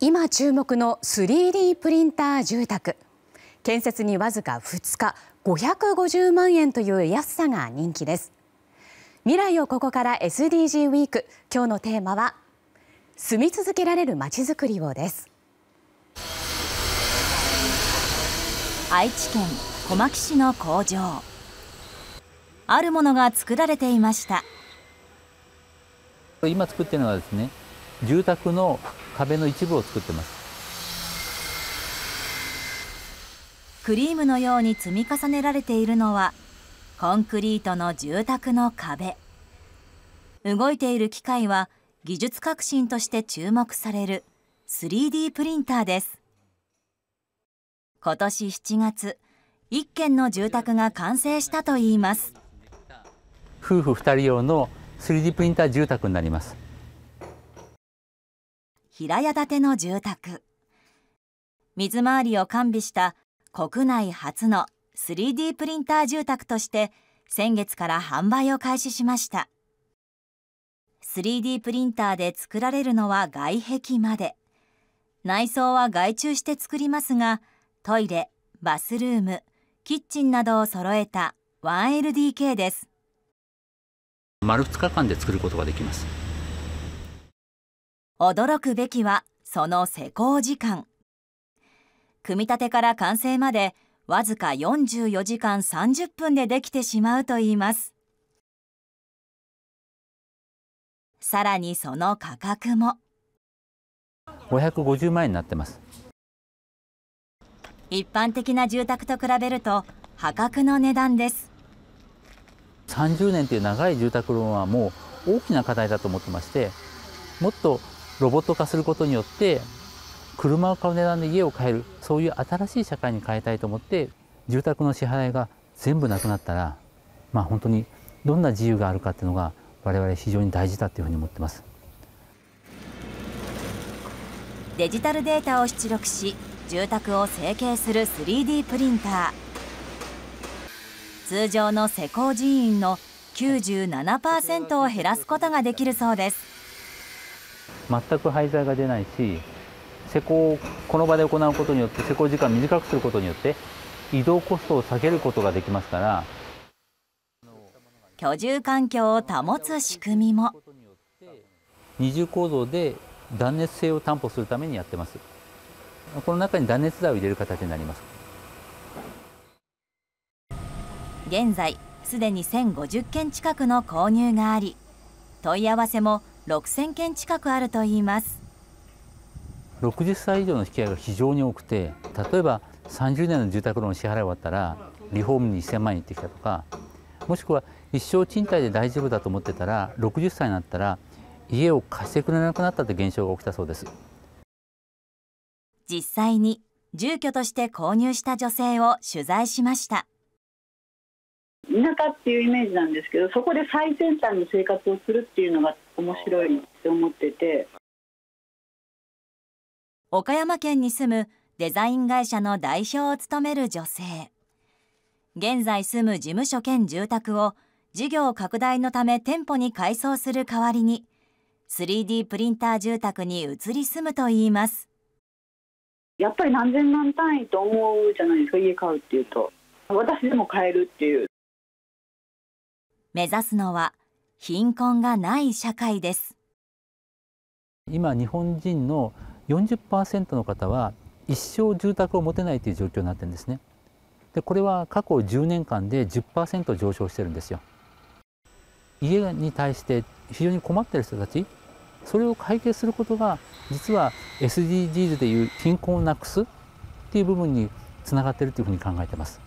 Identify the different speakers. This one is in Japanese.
Speaker 1: 今注目の 3D プリンター住宅建設にわずか2日550万円という安さが人気です未来をここから SDG ウィーク今日のテーマは住み続けられるまちづくりをです愛知県小牧市の工場あるものが作られていました
Speaker 2: 今作ってるのはですね住宅の壁の一部を作ってます
Speaker 1: クリームのように積み重ねられているのはコンクリートの住宅の壁動いている機械は技術革新として注目される 3D プリンターです今年7月1軒の住宅が完成したといいます
Speaker 2: 夫婦2人用の 3D プリンター住宅になります
Speaker 1: 平屋建ての住宅水回りを完備した国内初の 3D プリンター住宅として先月から販売を開始しました 3D プリンターで作られるのは外壁まで内装は外注して作りますがトイレバスルームキッチンなどを揃えた 1LDK です
Speaker 2: 丸2日間で作ることがで
Speaker 1: きます驚くべきはその施工時間組み立てから完成までわずか44時間30分でできてしまうといいますさらにその価格も
Speaker 2: 550万円になってます
Speaker 1: 一般的な住宅と比べると破格の値段です
Speaker 2: 30年という長い住宅ローンはもう大きな課題だと思ってましてもっとロボット化することによって車を買う値段で家を買えるそういう新しい社会に変えたいと思って住宅の支払いが全部なくなったらまあ本当にどんな自由があるかっていうのが我々非常に大事だというふうに思ってます
Speaker 1: デジタルデータを出力し住宅を成形する 3D プリンター通常の施工人員の97%を減らすことができるそうです
Speaker 2: 全く廃材が出ないし施工をこの場で行うことによって施工時間を短くすることによって移動コストを下げることができますから
Speaker 1: 居住環境を保つ仕組みも
Speaker 2: 二重構造で断熱性を担保するためにやってますこの中に断熱材を入れる形になります
Speaker 1: 現在すでに1050件近くの購入があり問い合わせも6000件近くあるといいます
Speaker 2: 60歳以上の引き合いが非常に多くて例えば30年の住宅ローン支払い終わったらリフォームに1000万円行ってきたとかもしくは一生賃貸で大丈夫だと思ってたら60歳になったら家を貸してくれなくなったという現象が起きたそうです
Speaker 1: 実際に住居として購入した女性を取材しました田舎っていうイメージなんですけどそこで最先端の生活をするっていうのが面白いって思ってて岡山県に住むデザイン会社の代表を務める女性現在住む事務所兼住宅を事業拡大のため店舗に改装する代わりに 3D プリンター住宅に移り住むといいますやっぱり何千万単位と思
Speaker 2: うじゃないですか家買うっていうと
Speaker 1: 私でも買えるっていう目指すのは貧困がない社会です
Speaker 2: 今日本人の40%の方は一生住宅を持てないという状況になってるんですねでこれは過去10年間で10%上昇してるんですよ家に対して非常に困ってる人たちそれを解決することが実は SDGs でいう貧
Speaker 1: 困をなくすっていう部分につながってるというふうに考えてます